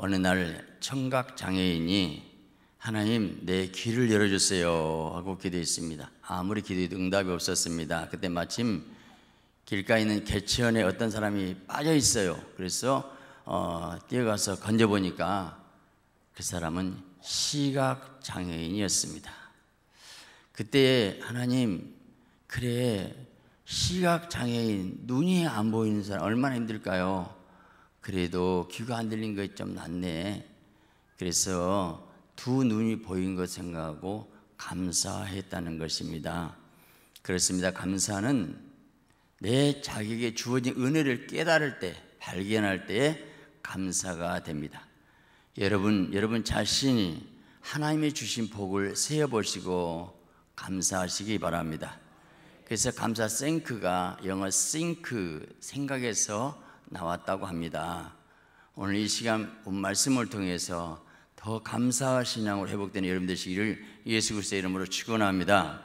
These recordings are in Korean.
어느 날 청각 장애인이 하나님 내 귀를 열어주세요 하고 기도했습니다. 아무리 기도해도 응답이 없었습니다. 그때 마침 길가에 있는 개천에 어떤 사람이 빠져 있어요. 그래서 어, 뛰어가서 건져보니까 그 사람은 시각 장애인이었습니다. 그때 하나님 그래 시각 장애인 눈이 안 보이는 사람 얼마나 힘들까요? 그래도 귀가 안 들린 것이 좀 낫네. 그래서 두 눈이 보인 것 생각하고 감사했다는 것입니다. 그렇습니다. 감사는 내 자격에 주어진 은혜를 깨달을 때, 발견할 때 감사가 됩니다. 여러분, 여러분 자신이 하나님의 주신 복을 세어보시고 감사하시기 바랍니다. 그래서 감사 생크가 영어 t h 생각에서 나왔다고 합니다. 오늘 이 시간 본 말씀을 통해서 더 감사와 신앙으로 회복되는 여러분 되시기를 예수 그리스도의 이름으로 축원합니다.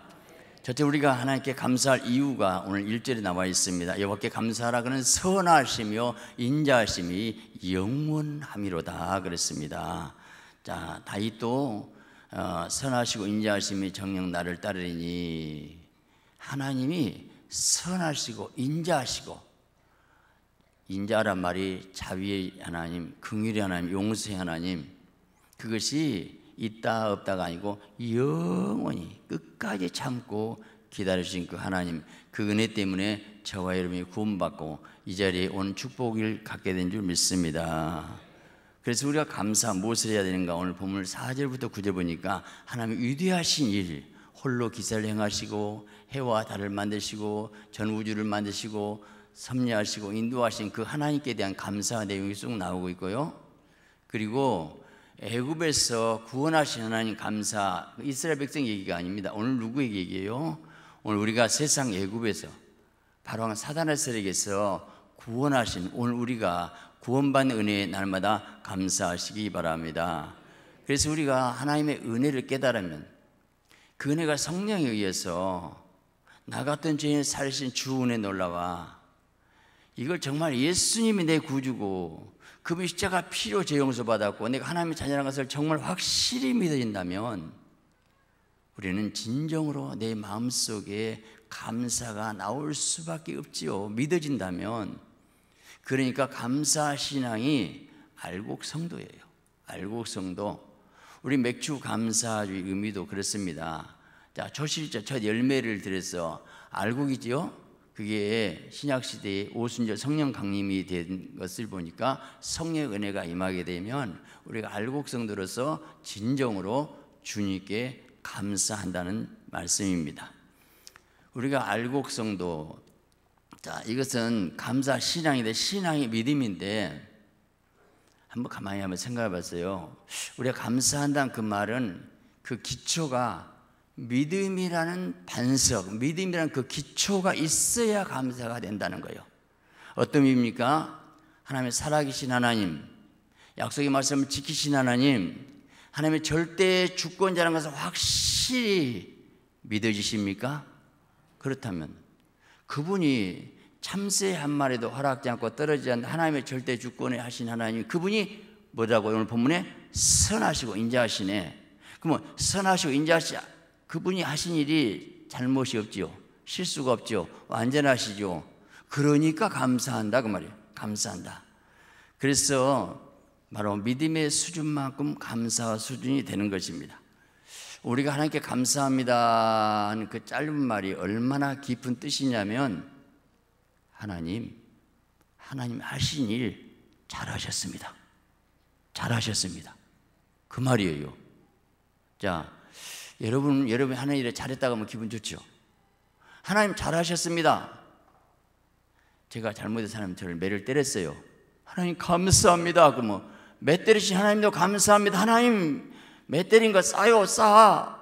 첫째 우리가 하나님께 감사할 이유가 오늘 1절에 나와 있습니다. 여호와께 감사하라 는 선하시며 인자하심이 영원함이로다 그랬습니다. 자, 다윗도 어, 선하시고 인자하심이 정녕 나를 따르니 하나님이 선하시고 인자하시고 인자란 말이 자비의 하나님, 긍휼의 하나님, 용서의 하나님 그것이 있다 없다가 아니고 영원히 끝까지 참고 기다리신 그 하나님 그 은혜 때문에 저와 여러분이 구원받고 이 자리에 온 축복을 갖게 된 줄 믿습니다. 그래서 우리가 감사 무엇을 해야 되는가 오늘 본문 4절부터 9절 보니까 하나님의 위대하신 일 홀로 기사를 행하시고 해와 달을 만드시고 전 우주를 만드시고 섭리하시고 인도하신 그 하나님께 대한 감사 내용이 쭉 나오고 있고요. 그리고 애굽에서 구원하신 하나님 감사 이스라엘 백성 얘기가 아닙니다. 오늘 누구의 얘기예요? 오늘 우리가 세상 애굽에서 바로 사단의 세력에서 구원하신 오늘 우리가 구원받는 은혜의 날마다 감사하시기 바랍니다. 그래서 우리가 하나님의 은혜를 깨달으면 그 은혜가 성령에 의해서 나 같은 죄인 살신 주 은혜 놀라와 이걸 정말 예수님이 내 구주고 그분 십자가 피로 제 용서받았고 내가 하나님의 자녀라는 것을 정말 확실히 믿어진다면 우리는 진정으로 내 마음속에 감사가 나올 수밖에 없지요. 믿어진다면 그러니까 감사 신앙이 알곡 성도예요. 알곡 성도. 우리 맥주 감사주의 의미도 그렇습니다. 자, 초실자 첫 열매를 들여서 알곡이지요. 그게 신약 시대의 오순절 성령 강림이 된 것을 보니까 성령 은혜가 임하게 되면 우리가 알곡성들로서 진정으로 주님께 감사한다는 말씀입니다. 우리가 알곡성도 자 이것은 감사 신앙인데 신앙이 믿음인데 한번 가만히 한번 생각해 봤어요. 우리가 감사한다는 그 말은 그 기초가 믿음이라는 반석, 믿음이라는 그 기초가 있어야 감사가 된다는 거예요. 어떤 의미입니까? 하나님의 살아계신 하나님, 약속의 말씀을 지키신 하나님, 하나님의 절대 주권자라는 것을 확실히 믿어지십니까? 그렇다면 그분이 참새 한 마리도 허락지 않고 떨어지지 않는 하나님의 절대 주권에 하신 하나님, 그분이 뭐라고 오늘 본문에 선하시고 인자하시네. 그러면 선하시고 인자하시 그분이 하신 일이 잘못이 없지요. 실수가 없지요. 완전하시죠. 그러니까 감사한다 그 말이에요. 감사한다. 그래서 바로 믿음의 수준만큼 감사 수준이 되는 것입니다. 우리가 하나님께 감사합니다 하는 그 짧은 말이 얼마나 깊은 뜻이냐면 하나님 하나님 하신 일 잘하셨습니다. 잘하셨습니다. 그 말이에요. 자, 여러분, 여러분이 하는 일에 잘했다고 하면 기분 좋죠. 하나님 잘하셨습니다. 제가 잘못해서 하나님 저를 매를 때렸어요. 하나님 감사합니다. 그러매 때리신 뭐 하나님도 감사합니다. 하나님 매 때린 거 싸요, 싸.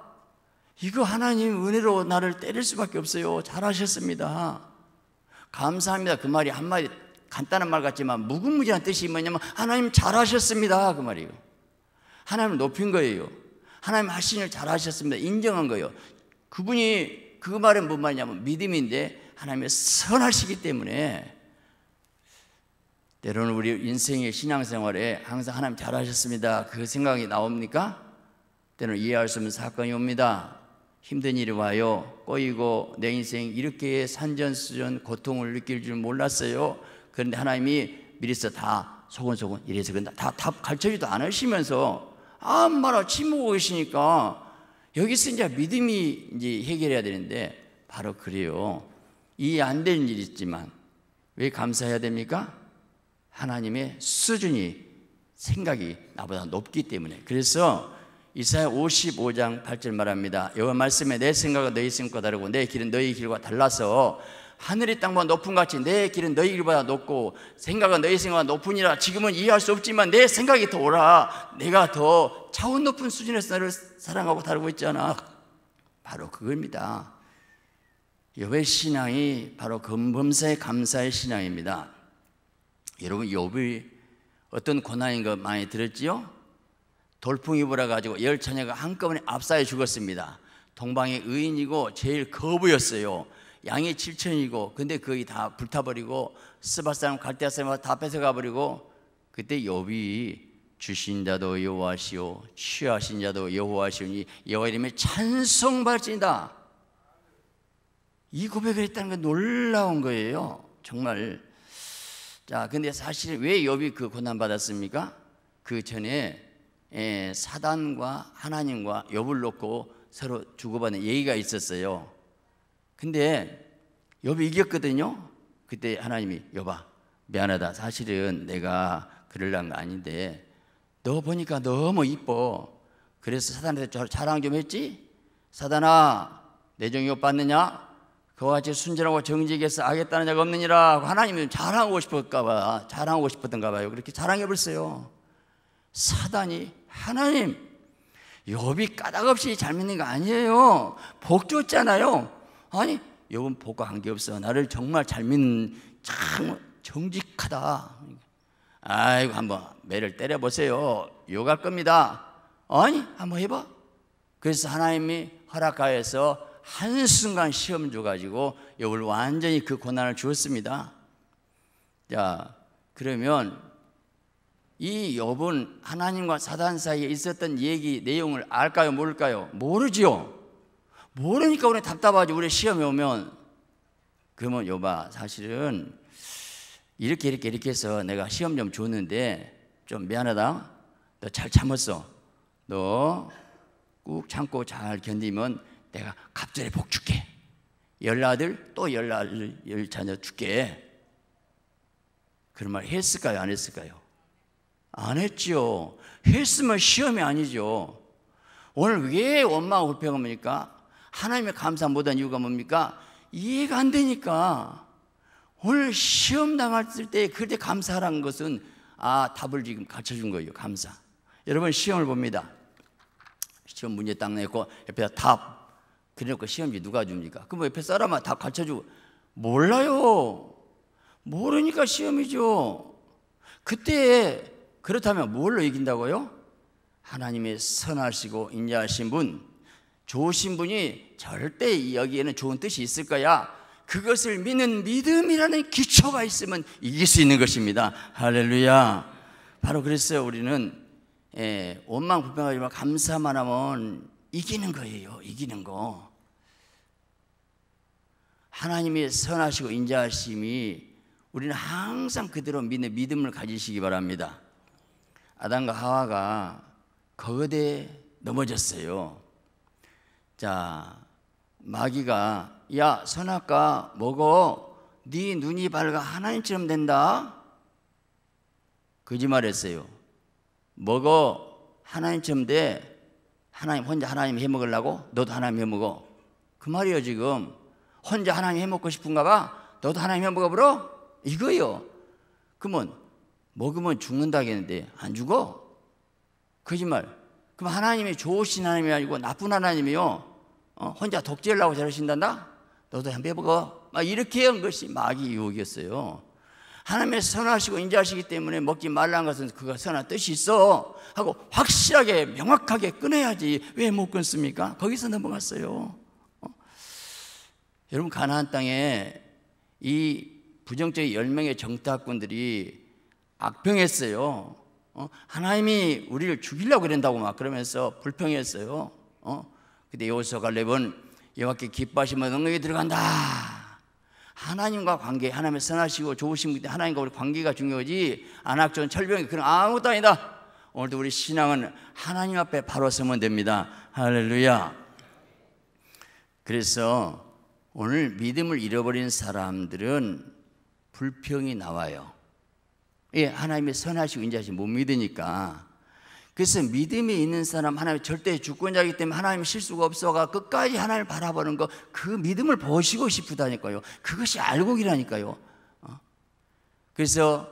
이거 하나님 은혜로 나를 때릴 수밖에 없어요. 잘하셨습니다. 감사합니다. 그 말이 한마디 간단한 말 같지만 무궁무진한 뜻이 뭐냐면 하나님 잘하셨습니다. 그 말이에요. 하나님을 높인 거예요. 하나님 하신 일 잘하셨습니다. 인정한 거예요. 그분이 그 말은 뭔 말이냐면 믿음인데 하나님의 선하시기 때문에 때로는 우리 인생의 신앙생활에 항상 하나님 잘하셨습니다. 그 생각이 나옵니까? 때로는 이해할 수 없는 사건이 옵니다. 힘든 일이 와요. 꼬이고 내 인생 이렇게 산전수전 고통을 느낄 줄 몰랐어요. 그런데 하나님이 미리서 다 소곤소곤 이래서 다, 다 가르쳐주지도 않으시면서 아무 말 없이 침묵하고 계시니까 여기서 이제 믿음이 이제 해결해야 되는데 바로 그래요. 이안 되는 일이 있지만 왜 감사해야 됩니까? 하나님의 수준이 생각이 나보다 높기 때문에 그래서 이사야 55장 8절 말합니다. 여호와 말씀에 내 생각은 너희 생각과 다르고 내 길은 너희 길과 달라서 하늘의 땅보다 높은 같이 내 길은 너희 길보다 높고 생각은 너희 생각보다 높으니라 지금은 이해할 수 없지만 내 생각이 더 오라 내가 더 차원 높은 수준에서 나를 사랑하고 다루고 있잖아 바로 그겁니다 여배의 신앙이 바로 금범사의 감사의 신앙입니다 여러분 여호의 어떤 고난인 거 많이 들었지요? 돌풍이 불어가지고 열 처녀가 한꺼번에 압사해 죽었습니다 동방의 의인이고 제일 거부였어요 양이 7천이고 근데 거의 다 불타버리고 스바 사람 갈대아 사람 다 뺏어가 버리고 그때 욥비 주신 자도 여호와시오 취하신 자도 여호와시오니 여호와 이름에 찬송 받진다. 이 고백을 했다는 건 놀라운 거예요. 정말. 자, 근데 사실 왜욥비그 고난 받았습니까? 그 전에 예, 사단과 하나님과 욥을 놓고 서로 주고받는 얘기가 있었어요. 근데 여비 이겼거든요. 그때 하나님이 여봐 미안하다. 사실은 내가 그럴란 거 아닌데 너 보니까 너무 이뻐. 그래서 사단한테 자랑 좀 했지? 사단아 내 종이 못 받느냐? 그와 같이 순진하고 정직해서 하겠다는 자가 없느니라 하나님은 자랑하고 싶을까 봐 자랑하고 싶었던가 봐요 그렇게 자랑해 볼세요 사단이 하나님 욥이 까닭없이 잘 믿는 거 아니에요 복 줬잖아요 아니 여분 복과 관계없어 나를 정말 잘 믿는 참 정직하다 아이고 한번 매를 때려보세요 요갈 겁니다 아니 한번 해봐 그래서 하나님이 허락하여서 한순간 시험 줘가지고 여울 완전히 그 고난을 주었습니다 자 그러면 이 여분 하나님과 사단 사이에 있었던 얘기 내용을 알까요 모를까요 모르지요 모르니까 우리 답답하지. 우리 시험에 오면 그러면 여봐 사실은 이렇게 이렇게 이렇게 해서 내가 시험 좀 줬는데 좀 미안하다. 너 잘 참았어. 너 꾹 참고 잘 견디면 내가 갑자기 복 줄게. 열나들또 열아들 열 자녀 줄게. 그런 말 했을까요? 안 했을까요? 안했죠 했으면 시험이 아니죠. 오늘 왜 원망 불평합니까? 하나님의 감사 못한 이유가 뭡니까? 이해가 안 되니까 오늘 시험 당했을 때 그때 감사라는 것은 아 답을 지금 가르쳐준 거예요 감사 여러분 시험을 봅니다 시험 문제 딱 내고 옆에 답 그래놓고 시험지 누가 줍니까? 그럼 뭐 옆에 사람아 답 가르쳐주고 몰라요 모르니까 시험이죠 그때 그렇다면 뭘로 이긴다고요? 하나님의 선하시고 인자하신 분 좋으신 분이 절대 여기에는 좋은 뜻이 있을 거야. 그것을 믿는 믿음이라는 기초가 있으면 이길 수 있는 것입니다. 할렐루야. 바로 그랬어요. 우리는 예, 원망 불평하지 만 감사만 하면 이기는 거예요. 이기는 거. 하나님의 선하시고 인자하심이 우리는 항상 그대로 믿는 믿음을 가지시기 바랍니다. 아담과 하와가 거대 넘어졌어요. 자, 마귀가 야, 선악과 먹어. 네 눈이 밝아 하나님처럼 된다. 거짓말했어요. 먹어. 하나님처럼 돼. 하나님 혼자 하나님 해 먹으려고? 너도 하나님 해 먹어. 그 말이에요, 지금. 혼자 하나님 해 먹고 싶은가 봐. 너도 하나님 해 먹어 보러? 이거요. 그러면 먹으면 죽는다겠는데 안 죽어? 거짓말. 그럼 하나님이 좋으신 하나님이 아니고 나쁜 하나님이요. 어, 혼자 독재하려고 저러신단다? 너도 한배먹막 이렇게 한 것이 마귀 유혹이었어요. 하나님의 선하시고 인자하시기 때문에 먹지 말라는 것은 그가 선한 뜻이 있어. 하고 확실하게 명확하게 끊어야지. 왜 못 끊습니까? 거기서 넘어갔어요. 어? 여러분, 가나안 땅에 이 부정적인 열명의 정탐꾼들이 악평했어요. 어? 하나님이 우리를 죽이려고 그런다고 막 그러면서 불평했어요. 어? 근데 요소갈렙은 여호와께 기뻐하시면 능력이 들어간다. 하나님과 관계, 하나님의 선하시고 좋으신 분인 하나님과 우리 관계가 중요하지 안악전 철병이 그런 아무것도 아니다. 오늘도 우리 신앙은 하나님 앞에 바로 서면 됩니다. 할렐루야. 그래서 오늘 믿음을 잃어버린 사람들은 불평이 나와요. 예, 하나님의 선하시고 인자하시못 믿으니까 그래서 믿음이 있는 사람 하나님 절대 주권자이기 때문에 하나님 실수가 없어가 끝까지 하나님을 바라보는 거그 믿음을 보시고 싶다니까요. 그것이 알곡이라니까요. 어? 그래서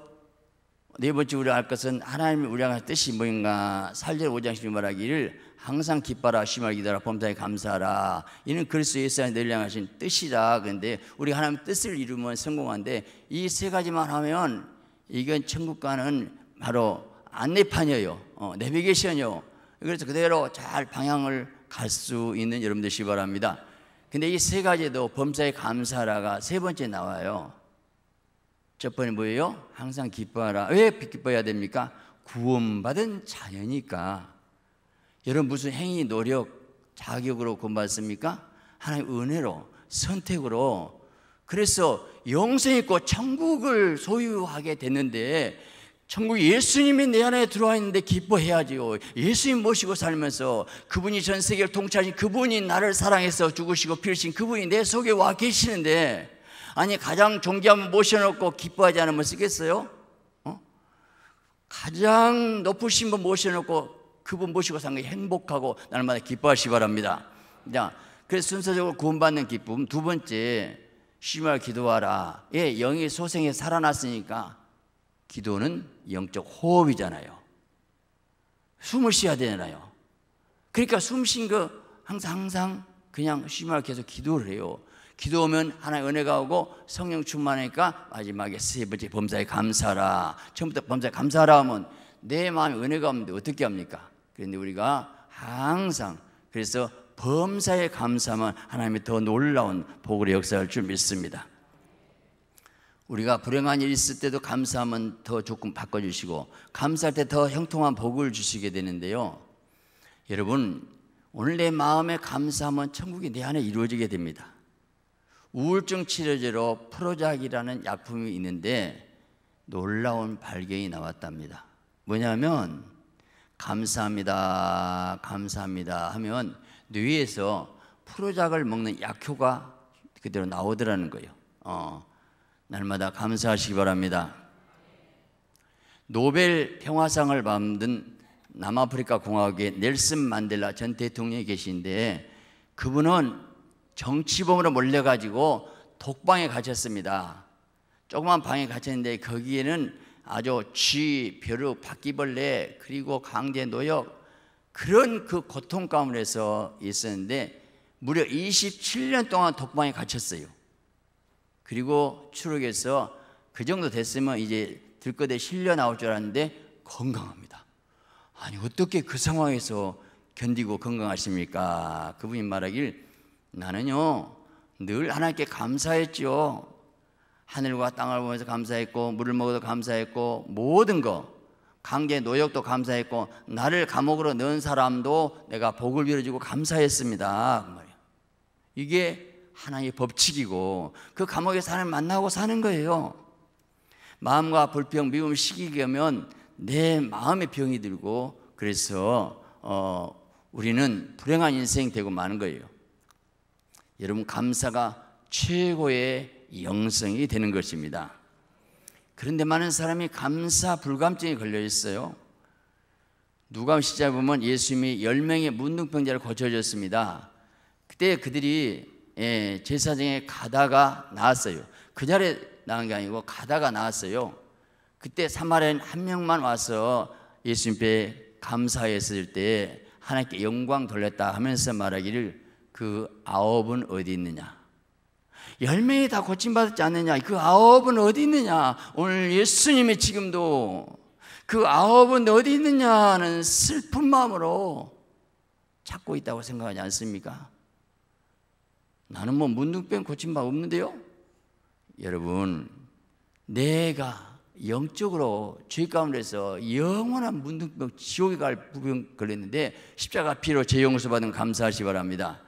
네 번째 우리 가할 것은 하나님이 우리가 뜻이 뭔가 살려 오장신 말하기를 항상 기뻐라 심하게 기도라 범사에 감사하라 이는 그리스도 예수 안에 널 향하신 뜻이다 그런데 우리 하나님 뜻을 이루면 성공한데 이 세 가지만 하면 이건 천국과는 바로 안내판이에요 어, 내비게이션이요. 그래서 그대로 잘 방향을 갈 수 있는 여러분 되시기 바랍니다. 근데 이 세 가지도 범사의 감사라가 세 번째 나와요. 첫 번째 뭐예요? 항상 기뻐하라. 왜 기뻐해야 됩니까? 구원받은 자녀니까. 여러분 무슨 행위, 노력, 자격으로 구원받습니까? 하나님 은혜로, 선택으로. 그래서 영생 있고 천국을 소유하게 됐는데 천국 예수님이 내 안에 들어와 있는데 기뻐해야지요. 예수님 모시고 살면서 그분이 전 세계를 통치하신 그분이 나를 사랑해서 죽으시고 필신 그분이 내 속에 와 계시는데 아니 가장 존귀함 모셔놓고 기뻐하지 않으면 쓰겠어요? 어? 가장 높으신 분 모셔놓고 그분 모시고 산 게 행복하고 날마다 기뻐하시 바랍니다. 자, 그래서 순서적으로 구원받는 기쁨 두 번째 심할 기도하라. 예, 영이 소생해 살아났으니까 기도는 영적 호흡이잖아요. 숨을 쉬어야 되잖아요. 그러니까 숨 쉰 거 항상 항상 그냥 쉬말 계속 기도를 해요. 기도 오면 하나의 은혜가 오고 성령 충만하니까 마지막에 세 번째 범사에 감사라. 처음부터 범사에 감사라 하면 내 마음에 은혜가 없는데 어떻게 합니까? 그런데 우리가 항상 그래서 범사에 감사하면 하나님이 더 놀라운 복으 역사할 줄 믿습니다. 우리가 불행한 일 있을 때도 감사하면 더 조금 바꿔주시고 감사할 때 더 형통한 복을 주시게 되는데요. 여러분 오늘 내 마음에 감사하면 천국이 내 안에 이루어지게 됩니다. 우울증 치료제로 프로작이라는 약품이 있는데 놀라운 발견이 나왔답니다. 뭐냐면 감사합니다, 감사합니다 하면 뇌에서 프로작을 먹는 약효가 그대로 나오더라는 거예요. 어, 날마다 감사하시기 바랍니다. 노벨 평화상을 받는 남아프리카 공화국의 넬슨 만델라 전 대통령이 계신데 그분은 정치범으로 몰려가지고 독방에 갇혔습니다. 조그만 방에 갇혔는데 거기에는 아주 쥐, 벼룩, 바퀴벌레 그리고 강제 노역 그런 그 고통 가운데서 있었는데 무려 27년 동안 독방에 갇혔어요. 그리고 추룩에서그 정도 됐으면 이제 들것에 실려 나올 줄 알았는데 건강합니다. 아니 어떻게 그 상황에서 견디고 건강하십니까? 그분이 말하길 나는요 늘 하나님께 감사했지 하늘과 땅을 보면서 감사했고 물을 먹어도 감사했고 모든 거 관계 노역도 감사했고 나를 감옥으로 넣은 사람도 내가 복을 빌어주고 감사했습니다. 그 말이야. 이게 하나의 법칙이고 그 감옥에 사람 만나고 사는 거예요. 마음과 불평, 미움, 시기하면 내 마음에 병이 들고 그래서 어, 우리는 불행한 인생 되고 마는 거예요. 여러분 감사가 최고의 영성이 되는 것입니다. 그런데 많은 사람이 감사 불감증에 걸려 있어요. 누가 시작 보면 예수님이 1명의 문둥병자를 고쳐줬습니다. 그때 그들이 예, 제사장에 가다가 나왔어요. 그 자리에 나온 게 아니고 가다가 나왔어요. 그때 사마리아인 한 명만 와서 예수님께 감사했을 때 하나님께 영광 돌렸다 하면서 말하기를 그 아홉은 어디 있느냐? 열 명이 다 고침받았지 않느냐? 그 아홉은 어디 있느냐? 오늘 예수님이 지금도 그 아홉은 어디 있느냐는 슬픈 마음으로 찾고 있다고 생각하지 않습니까? 나는 뭐 문둥병 고친 바 없는데요? 여러분, 내가 영적으로 죄 가운데서 영원한 문둥병 지옥에 갈 부병 걸렸는데 십자가 피로 제 용서 받은 감사하시 기 바랍니다.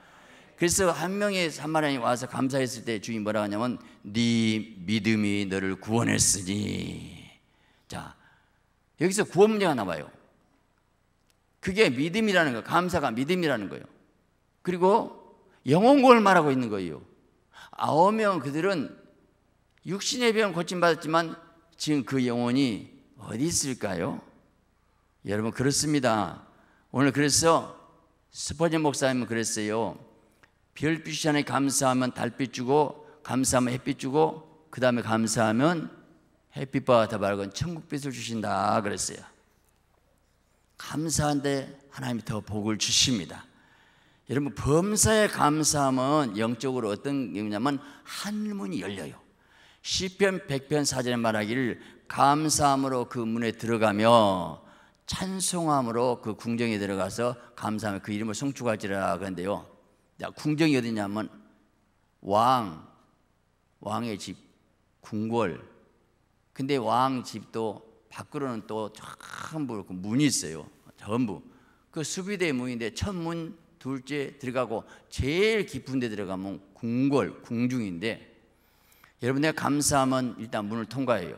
그래서 한 명의 사마리아인이 와서 감사했을 때 주님 뭐라 하냐면 네 믿음이 너를 구원했으니 자 여기서 구원 문제가 나와요 그게 믿음이라는 거 감사가 믿음이라는 거예요 그리고 영혼고을 말하고 있는 거예요. 아홉 명 그들은 육신의 병 고침받았지만 지금 그 영혼이 어디 있을까요? 여러분 그렇습니다. 오늘 그래서 스퍼제 목사님은 그랬어요. 별빛이 하나 감사하면 달빛 주고 감사하면 햇빛 주고 그 다음에 감사하면 햇빛보다 더 밝은 천국빛을 주신다 그랬어요. 감사한데 하나님이 더 복을 주십니다. 여러분 범사에 감사함은 영적으로 어떤 의미냐면 하늘문이 열려요. 1 0편 100편 사전에 말하기를 감사함으로 그 문에 들어가며 찬송함으로 그 궁정에 들어가서 감사함에 그 이름을 송축할지라 그런데요. 궁정이 어디냐면 왕, 왕의 집, 궁궐. 근데 왕 집도 밖으로는 또 전부 문이 있어요. 전부. 그 수비대 문인데 첫문 둘째 들어가고 제일 깊은 데 들어가면 궁궐, 궁중인데 여러분 내가 감사하면 일단 문을 통과해요.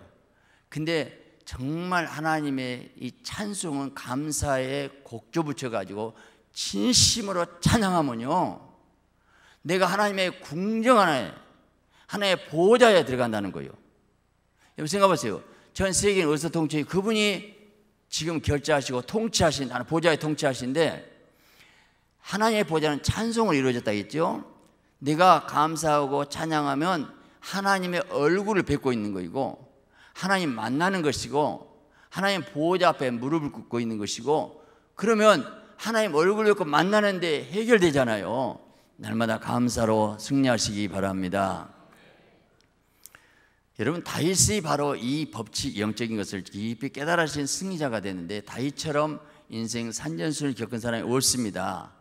근데 정말 하나님의 이 찬송은 감사에 곡조 붙여가지고 진심으로 찬양하면요. 내가 하나님의 궁정 하나에, 하나의 보좌에 들어간다는 거예요. 여러분 생각해보세요전 세계는 어디서 통치, 그분이 지금 결제하시고 통치하신, 보좌에 통치하신데 하나님의 보좌는 찬송을 이루어졌다 했죠. 네가 감사하고 찬양하면 하나님의 얼굴을 뵙고 있는 거이고 하나님 만나는 것이고 하나님 보호자 앞에 무릎을 꿇고 있는 것이고 그러면 하나님 얼굴을 뵙고 만나는데 해결되잖아요. 날마다 감사로 승리하시기 바랍니다. 여러분 다윗이 바로 이 법칙 영적인 것을 깊이 깨달으신 승리자가 되는데 다윗처럼 인생 산전수를 겪은 사람이 옳습니다.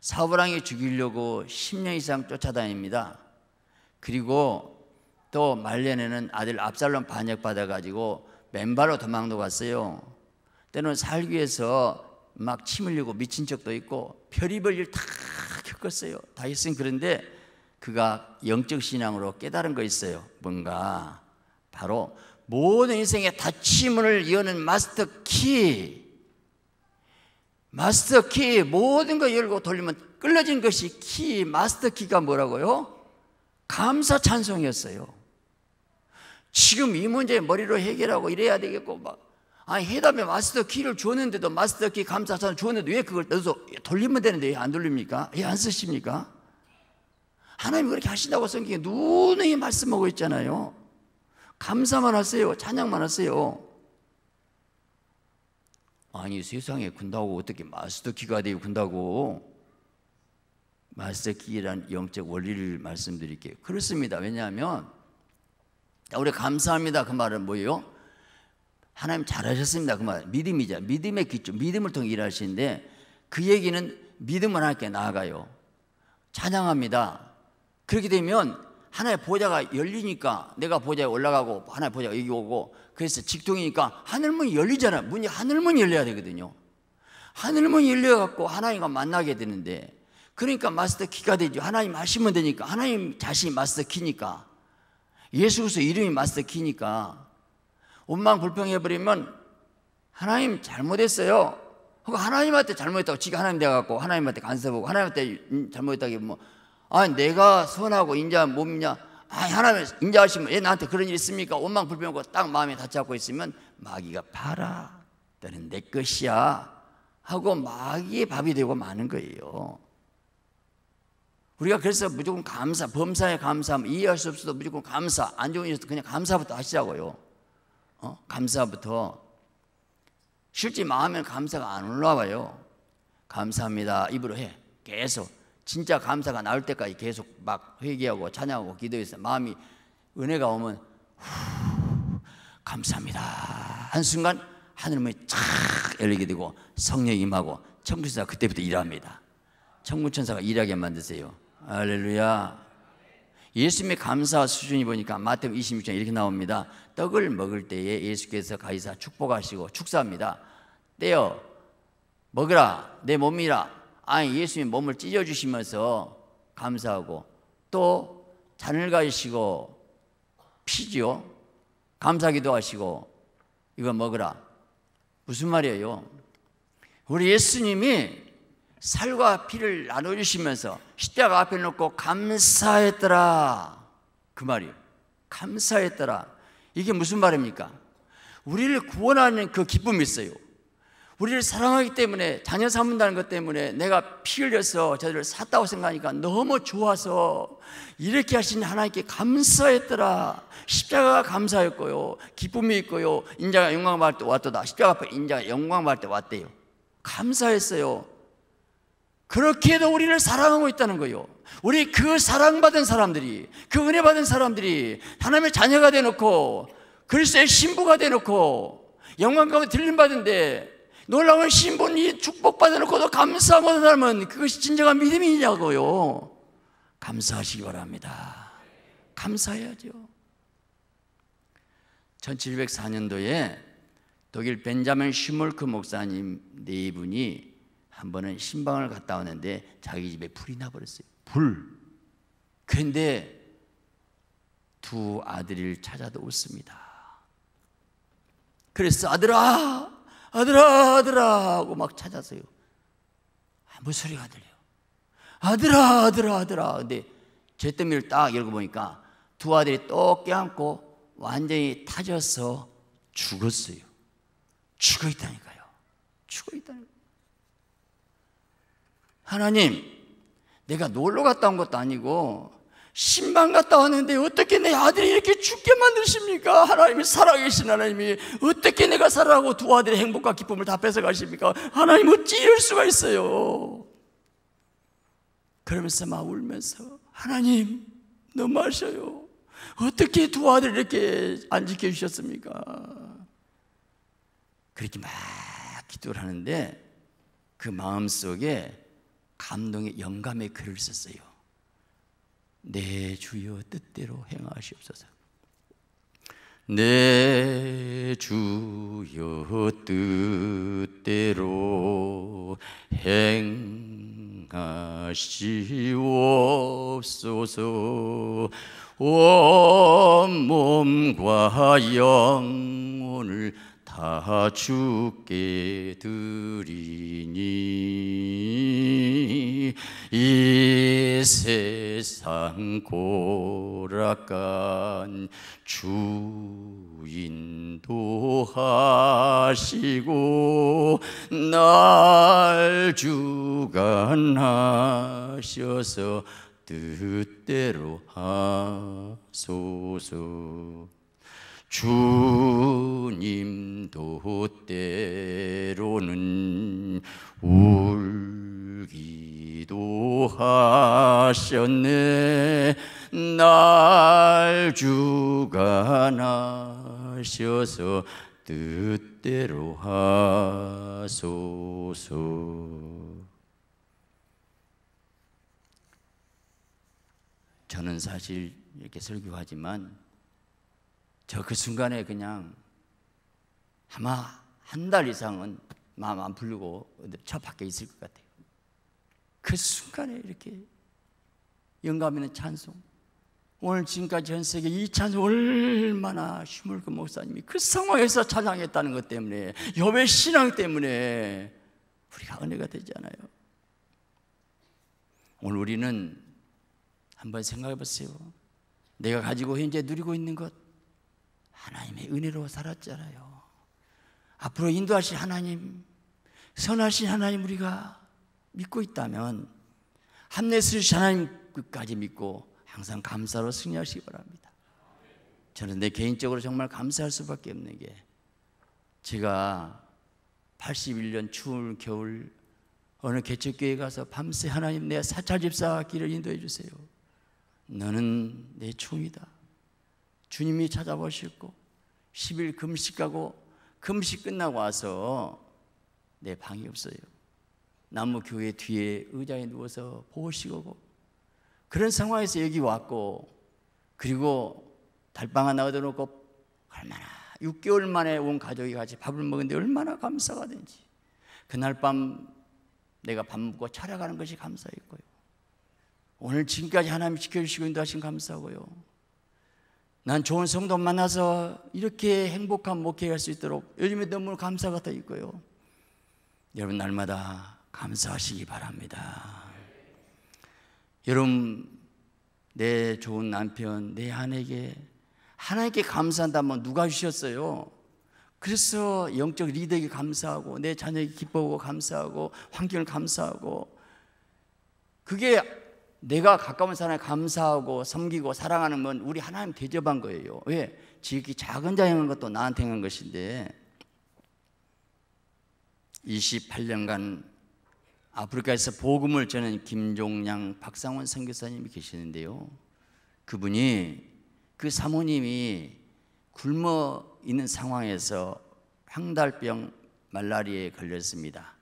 사울랑이 죽이려고 10년 이상 쫓아다닙니다. 그리고 또 말년에는 아들 압살롬 반역받아 가지고 맨발로 도망도 갔어요. 때는 살기 위해서 막침 흘리고 미친 적도 있고 별의별 일다 겪었어요. 다 했으니 그런데 그가 영적 신앙으로 깨달은 거 있어요. 뭔가 바로 모든 인생의 닫힘을 여는 마스터 키 마스터 키 모든 거 열고 돌리면 끌려진 것이 키 마스터 키가 뭐라고요? 감사 찬송이었어요. 지금 이 문제 머리로 해결하고 이래야 되겠고 막 아니 해답에 마스터 키를 주었는데도 마스터 키 감사 찬송 었는데왜 그걸 넣어서 돌리면 되는데 안 돌립니까? 왜안 예, 쓰십니까? 하나님 그렇게 하신다고 성경에 누누이 말씀하고 있잖아요. 감사만 하세요. 찬양만 하세요. 아니 세상에 군다고 어떻게 마스터키가 되어 군다고 마스터키란 영적 원리를 말씀드릴게요. 그렇습니다. 왜냐하면 우리 감사합니다. 그 말은 뭐예요? 하나님 잘하셨습니다. 그 말. 믿음이자 믿음의 기초, 믿음을 통해 일하시는데 그 얘기는 믿음을 함께 나아가요. 찬양합니다. 그렇게 되면 하나의 보좌가 열리니까 내가 보좌에 올라가고 하나의 보좌가 여기 오고 그래서 직통이니까 하늘문이 열리잖아. 문이 하늘문이 열려야 되거든요. 하늘문이 열려갖고 하나님과 만나게 되는데 그러니까 마스터 키가 되죠. 하나님 하시면 되니까 하나님 자신이 마스터 키니까 예수 그리 이름이 마스터 키니까 원망 불평해 버리면 하나님 잘못했어요. 하나님한테 잘못했다고 지가 하나님 돼갖고 하나님한테 간섭하고 하나님한테 음, 잘못했다기 뭐 아, 내가 선하고 인자 몸이냐 아, 하나님 인자하시면 왜 예, 나한테 그런 일 있습니까? 원망 불평하고 딱 마음에 다잡고 있으면 마귀가 봐라. 너는 내 것이야. 하고 마귀의 밥이 되고 마는 거예요. 우리가 그래서 무조건 감사, 범사에 감사하면 뭐 이해할 수 없어도 무조건 감사, 안 좋은 일 있어도 그냥 감사부터 하시자고요. 어? 감사부터. 실제 마음에 감사가 안 올라와요. 감사합니다. 입으로 해. 계속. 진짜 감사가 나올 때까지 계속 막 회개하고 찬양하고 기도해서 마음이 은혜가 오면 후, 감사합니다 한순간 하늘문이 착 열리게 되고 성령 임하고 천군천사 그때부터 일합니다 천군천사가 일하게 만드세요 할렐루야 예수님의 감사 수준이 보니까 마태복 26장 이렇게 나옵니다. 떡을 먹을 때에 예수께서 가이사 축복하시고 축사합니다. 떼어 먹으라 내 몸이라 아니 예수님 몸을 찢어 주시면서 감사하고 또 잔을 가지시고 피지요. 감사기도 하시고 이거 먹으라. 무슨 말이에요? 우리 예수님이 살과 피를 나눠 주시면서 십자가 앞에 놓고 감사했더라. 그말이 감사했더라. 이게 무슨 말입니까? 우리를 구원하는 그 기쁨이 있어요. 우리를 사랑하기 때문에 자녀 삼는다는 것 때문에 내가 피 흘려서 저들을 샀다고 생각하니까 너무 좋아서 이렇게 하신 하나님께 감사했더라. 십자가가 감사였고요. 기쁨이 있고요. 인자가 영광 받을 때 왔도다. 십자가 앞에 인자가 영광 받을 때 왔대요. 감사했어요. 그렇게도 우리를 사랑하고 있다는 거예요. 우리 그 사랑받은 사람들이, 그 은혜 받은 사람들이 하나님의 자녀가 되놓고 그리스의 신부가 되놓고 영광감을 들림받은데 놀라운 신분이 축복받아놓고도 감사 못하는 사람은 그것이 진정한 믿음이냐고요. 감사하시기 바랍니다. 감사해야죠. 1704년도에 독일 벤자민 슈몰크 그 목사님 네 분이 한 번은 신방을 갔다 왔는데 자기 집에 불이 나버렸어요. 불. 근데 두 아들을 찾아도 웃습니다. 그래서 아들아, 아들아 아들아 하고 막 찾았어요. 아무 소리가 안 들려요. 아들아 아들아 아들아 근데 잿더미딱 열어보니까 두 아들이 똑 껴안고 완전히 타져서 죽었어요. 죽어있다니까요. 죽어있다니까 하나님 내가 놀러 갔다 온 것도 아니고 신방 갔다 왔는데 어떻게 내 아들이 이렇게 죽게 만드십니까? 하나님이 살아계신 하나님이 어떻게 내가 살아가고 두 아들의 행복과 기쁨을 다 뺏어가십니까? 하나님 어찌 이럴 수가 있어요? 그러면서 막 울면서 하나님 너무하셔요. 어떻게 두 아들 이렇게 안 지켜주셨습니까? 그렇게 막 기도를 하는데 그 마음속에 감동의 영감의 글을 썼어요. 내 주여 뜻대로 행하시옵소서. 내 주여 뜻대로 행하시옵소서. 온 몸과 영혼을 다 주께 드리니 이 세상 고락간 주인도 하시고 날 주관하셔서 뜻대로 하소서 주님도 때로는 울기도 하셨네 날 주관하셔서 뜻대로 하소서 저는 사실 이렇게 설교하지만 저그 순간에 그냥 아마 한 달 이상은 마음 안 풀리고 저 밖에 있을 것 같아요. 그 순간에 이렇게 영감 있는 찬송. 오늘 지금까지 전 세계 이 찬송 얼마나 힘을그 목사님이 그 상황에서 찬양했다는 것 때문에 여배 신앙 때문에 우리가 은혜가 되잖아요. 오늘 우리는 한번 생각해 보세요. 내가 가지고 현재 누리고 있는 것 하나님의 은혜로 살았잖아요. 앞으로 인도하실 하나님, 선하신 하나님 우리가 믿고 있다면 함내스 하나님 까지 믿고 항상 감사로 승리하시기 바랍니다. 저는 내 개인적으로 정말 감사할 수밖에 없는 게 제가 81년 추운 겨울 어느 개척교회 가서 밤새 하나님 내 사찰 집사 길을 인도해 주세요. 너는 내 총이다. 주님이 찾아보시고 10일 금식하고 금식 끝나고 와서 내 방이 없어요. 나무 교회 뒤에 의자에 누워서 보시고 그런 상황에서 여기 왔고 그리고 달방 하나 얻어놓고 얼마나 6개월 만에 온 가족이 같이 밥을 먹는데 얼마나 감사가 된지 그날 밤 내가 밥 먹고 찾아가는 것이 감사했고요 오늘 지금까지 하나님 지켜주시고 인도하신 감사하고요 난 좋은 성도 만나서 이렇게 행복한 목회할 수 있도록 요즘에 너무 감사가 더 있고요. 여러분 날마다 감사하시기 바랍니다. 여러분 내 좋은 남편, 내 아내에게 하나님께 감사한다면 누가 주셨어요? 그래서 영적 리더에게 감사하고 내 자녀에게 기뻐하고 감사하고 환경을 감사하고 그게 내가 가까운 사람에 감사하고 섬기고 사랑하는 건 우리 하나님 대접한 거예요. 왜? 지극히 작은 자 행한 것도 나한테 한 것인데 28년간 아프리카에서 복음을 전한 김종량 박상원 선교사님이 계시는데요. 그분이 그 사모님이 굶어 있는 상황에서 황달병 말라리에 걸렸습니다.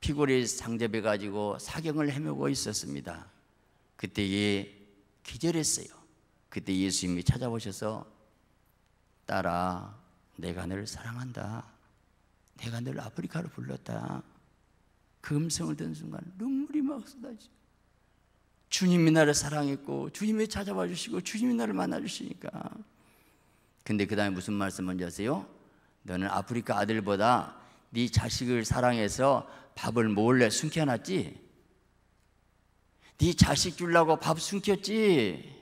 피골이 상접해 가지고 사경을 헤매고 있었습니다. 그때에 기절했어요. 그때 예수님이 찾아오셔서 딸아 내가 너를 사랑한다. 내가 너를 아프리카로 불렀다. 그 음성을 듣는 순간 눈물이 막 쏟아져. 주님이 나를 사랑했고 주님이 찾아와 주시고 주님이 나를 만나 주시니까. 근데 그다음에 무슨 말씀 먼저 하세요? 너는 아프리카 아들보다 네 자식을 사랑해서 밥을 몰래 숨겨놨지. 네 자식 주려고 밥 숨겼지.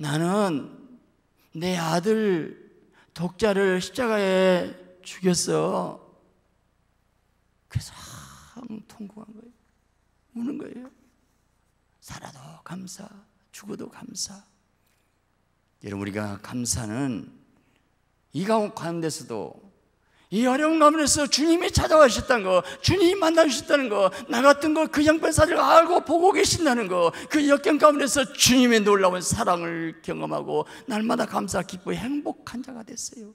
나는 내 아들 독자를 십자가에 죽였어. 그래서 항 통곡한 거예요. 우는 거예요. 살아도 감사, 죽어도 감사. 여러분 우리가 감사는 이 가운데서도 이 어려운 가문에서 주님이 찾아가셨다는 거, 주님이 만나주셨다는 거, 나 같은 거 그 양반 사를 알고 보고 계신다는 거, 그 역경 가문에서 주님의 놀라운 사랑을 경험하고 날마다 감사, 기뻐, 행복한 자가 됐어요.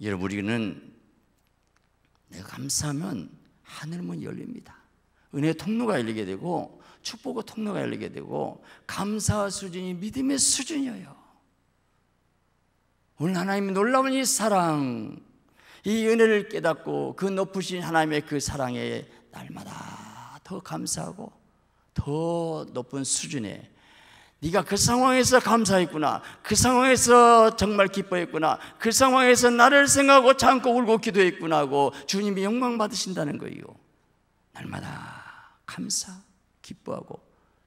여러분 우리는 내가 감사하면 하늘문 열립니다. 은혜 통로가 열리게 되고 축복의 통로가 열리게 되고 감사 수준이 믿음의 수준이에요. 오늘 하나님의 놀라운 이 사랑, 이 은혜를 깨닫고 그 높으신 하나님의 그 사랑에 날마다 더 감사하고 더 높은 수준에 네가 그 상황에서 감사했구나. 그 상황에서 정말 기뻐했구나. 그 상황에서 나를 생각하고 참고 울고 기도했구나 하고 주님이 영광 받으신다는 거예요. 날마다 감사, 기뻐하고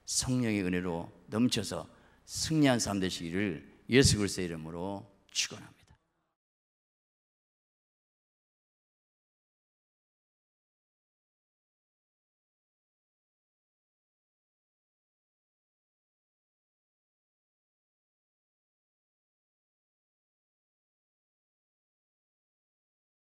성령의 은혜로 넘쳐서 승리한 삶 되시기를 예수 그리스도의 이름으로 주관합니다.